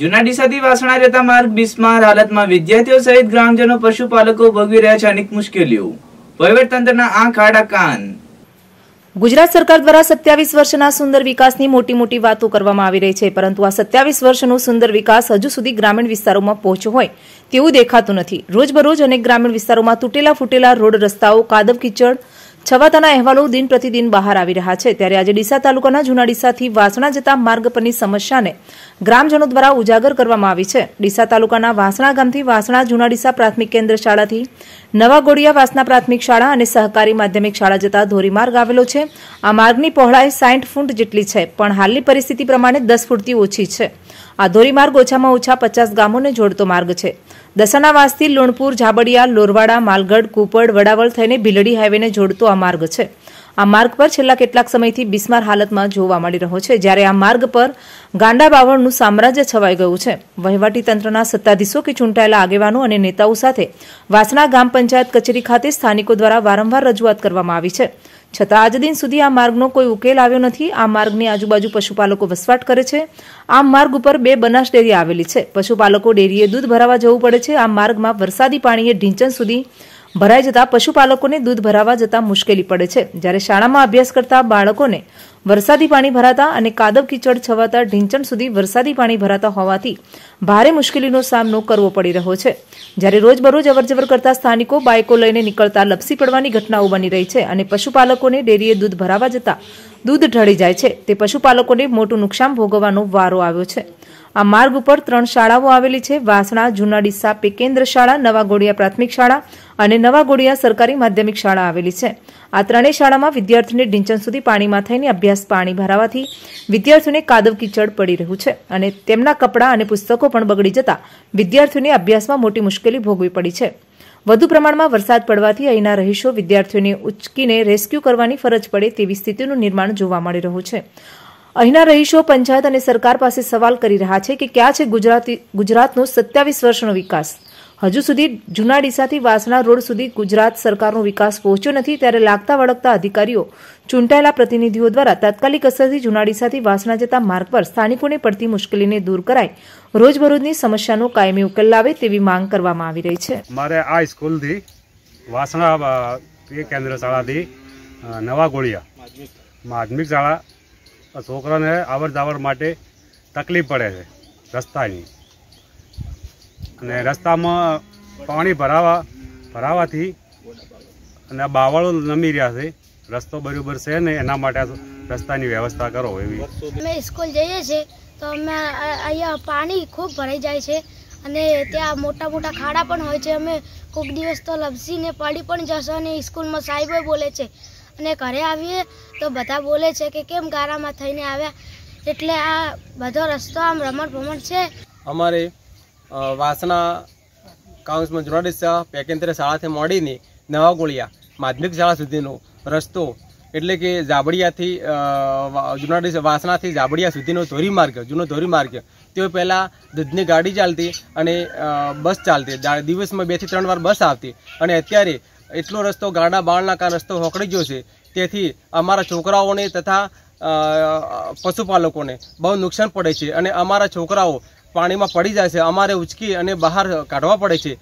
જૂના ડીસાથી વાસણા જતા માર્ગ બિસ્માર હાલતમાં વિદ્યાર્થીઓ સહિત ગ્રામજનો પશુપાલકો ભોગવી રહ્યા છે અનેક મુશ્કેલીઓ વહીવટતંત્રના ગુજરાત સરકાર દ્વારા સત્યાવીસ વર્ષના સુંદર વિકાસની મોટી મોટી વાતો કરવામાં આવી રહી છે પરંતુ આ સત્યાવીસ વર્ષનો સુંદર વિકાસ હજુ સુધી ગ્રામીણ વિસ્તારોમાં પહોંચ્યો હોય તેવું દેખાતું નથી રોજબરોજ અનેક ગ્રામીણ વિસ્તારોમાં તૂટેલા ફૂટેલા રોડ રસ્તાઓ કાદવ કિચડ છવાતાના અહેવાલો દિન પ્રતિદિન બહાર આવી રહ્યા છે ત્યારે આજે ડીસા તાલુકાના જૂના વાસણા જતા માર્ગ પરની સમસ્યાને ગ્રામજનો દ્વારા ઉજાગર કરવામાં આવી છે ડીસા તાલુકાના વાસણા ગામથી વાસણા જૂના પ્રાથમિક કેન્દ્ર શાળાથી નવા ગોડિયાવાસના પ્રાથમિક શાળા અને સહકારી માધ્યમિક શાળા જતા ધોરીમાર્ગ આવેલો છે આ માર્ગની પહોળાઈ સાઠ ફૂટ જેટલી છે પણ હાલની પરિસ્થિતિ પ્રમાણે દસ ફૂટથી ઓછી છે આ ધોરીમાર્ગ ઓછામાં ઓછા પચાસ ગામોને જોડતો માર્ગ છે દસાણાવાસથી લુણપુર ઝાબડિયા લોરવાડા માલગઢ કુપડ વડાવળ થઈને ભીલડી હાઇવેને જોડતો આ માર્ગ છે આ માર્ગ પર છેલ્લા કેટલાક સમયથી બિસ્માર હાલતમાં જોવા મળી રહ્યો છે જ્યારે આ માર્ગ પર ગાંડા બાવળનું સામ્રાજ્ય છવાઈ ગયું છે વહીવટી તંત્રના સત્તાધીશો કે ચૂંટાયેલા આગેવાનો અને નેતાઓ સાથે વાસણા ગામ પંચાયત કચેરી ખાતે સ્થાનિકો દ્વારા વારંવાર રજૂઆત કરવામાં આવી છે છતાં આજ દિન સુધી આ માર્ગનો કોઈ ઉકેલ આવ્યો નથી આ માર્ગની આજુબાજુ પશુપાલકો વસવાટ કરે છે આ માર્ગ ઉપર બે બનાસ ડેરી આવેલી છે પશુપાલકો ડેરીએ દૂધ ભરાવા જવું પડે છે આ માર્ગમાં વરસાદી પાણીએ ઢીંચણ સુધી ભરાઈ જતા પશુપાલકોને દૂધ ભરાવા જતા મુશ્કેલી પડે છે જ્યારે શાળામાં અભ્યાસ કરતા બાળકોને વરસાદી પાણી ભરાતા અને કાદવ કીચડ છવાતા ઢીંચણ સુધી વરસાદી પાણી ભરાતા હોવાથી ભારે મુશ્કેલીનો સામનો કરવો પડી રહ્યો છે જ્યારે રોજબરોજ અવરજવર કરતા સ્થાનિકો બાઇકો લઈને નીકળતા લપસી પડવાની ઘટનાઓ બની રહી છે અને પશુપાલકોને ડેરીએ દૂધ ભરાવા જતા દૂધ ઢળી જાય છે તે પશુપાલકોને મોટું નુકસાન ભોગવવાનો વારો આવ્યો છે આ માર્ગ ઉપર ત્રણ શાળાઓ આવેલી છે વાસણા જુના ડીસા કેન્દ્ર શાળા નવા ગોળિયા પ્રાથમિક શાળા અને નવા ગોડિયા સરકારી માધ્યમિક શાળા આવેલી છે આ ત્રણેય શાળામાં વિદ્યાર્થીઓને ઢીંચણ સુધી પાણીમાં થઈને અભ્યાસ પાણી ભરાવાથી વિદ્યાર્થીઓને કાદવ કીચડ પડી રહ્યું છે અને તેમના કપડાં અને પુસ્તકો પણ બગડી જતા વિદ્યાર્થીઓને અભ્યાસમાં મોટી મુશ્કેલી ભોગવી પડી છે વધુ પ્રમાણમાં વરસાદ પડવાથી અહીંના રહીશો વિદ્યાર્થીઓને ઉચકીને રેસ્ક્યુ કરવાની ફરજ પડે તેવી સ્થિતિનું નિર્માણ જોવા મળી રહ્યું છે અહીંના રહીશો પંચાયત અને સરકાર પાસે સવાલ કરી રહ્યા છે કે ક્યાં છે ગુજરાતી ગુજરાતનો સત્યાવીસ વર્ષનો વિકાસ હજુ સુધી જૂના ડીસાથી વાસણા રોડ સુધી ગુજરાત સરકારનો વિકાસ પહોંચ્યો નથી ત્યારે લાગતા વળગતા અધિકારીઓ ચૂંટાયેલા પ્રતિનિધિઓ દ્વારા તાત્કાલિક અસરથી જૂના ડીસાથી વાસણા જતા માર્ગ પર સ્થાનિકોને પડતી મુશ્કેલીને દૂર કરાય રોજબરોજની સમસ્યાનો કાયમી ઉકેલ લાવે તેવી માંગ કરવામાં આવી રહી છે મારે આ સ્કૂલથી વાસણા કેન્દ્ર શાળાથી નવા ગોળિયા માધ્યમિક શાળા છોકરાને આવર જાવર માટે તકલીફ પડે છે રસ્તાની અને રસ્તામાં પાણી ભરાવા ભરાવાથી અને બાવળો નમી રહ્યા છે રસ્તો બરોબર છે ને એના માટે રસ્તાની વ્યવસ્થા કરો એવી અમે સ્કૂલ જઈએ છીએ તો અમે અહીંયા પાણી ખૂબ ભરાઈ જાય છે અને ત્યાં મોટા મોટા ખાડા પણ હોય છે અમે કોઈક દિવસ તો લપસીને પડી પણ જશો અને સ્કૂલમાં સાહેબો બોલે છે અને ઘરે આવીએ તો બધા બોલે છે કે કેમ ગારામાં થઈને આવ્યા એટલે આ બધો રસ્તો આમ રમણ ભમણ છે અમારે વાસના કાઉન્સમાં જુનાડીસા પેકેન્દ્ર શાળાથી મળીને નવા ગોળિયા માધ્યમિક શાળા સુધીનો રસ્તો એટલે કે ઝાબડિયાથી જુનાડી વાસનાથી ઝાબડિયા સુધીનો ધોરીમાર્ગ જૂનો ધોરીમાર્ગ તેઓ પહેલાં દૂધની ગાડી ચાલતી અને બસ ચાલતી દિવસમાં બેથી ત્રણ વાર બસ આવતી અને અત્યારે એટલો રસ્તો ગાડા બાળના કા રસ્તો હોકડી ગયો છે તેથી અમારા છોકરાઓને તથા પશુપાલકોને બહુ નુકસાન પડે છે અને અમારા છોકરાઓ પાણીમાં પડી જાય છે અમારે ઉચકી અને બહાર કાઢવા પડે છે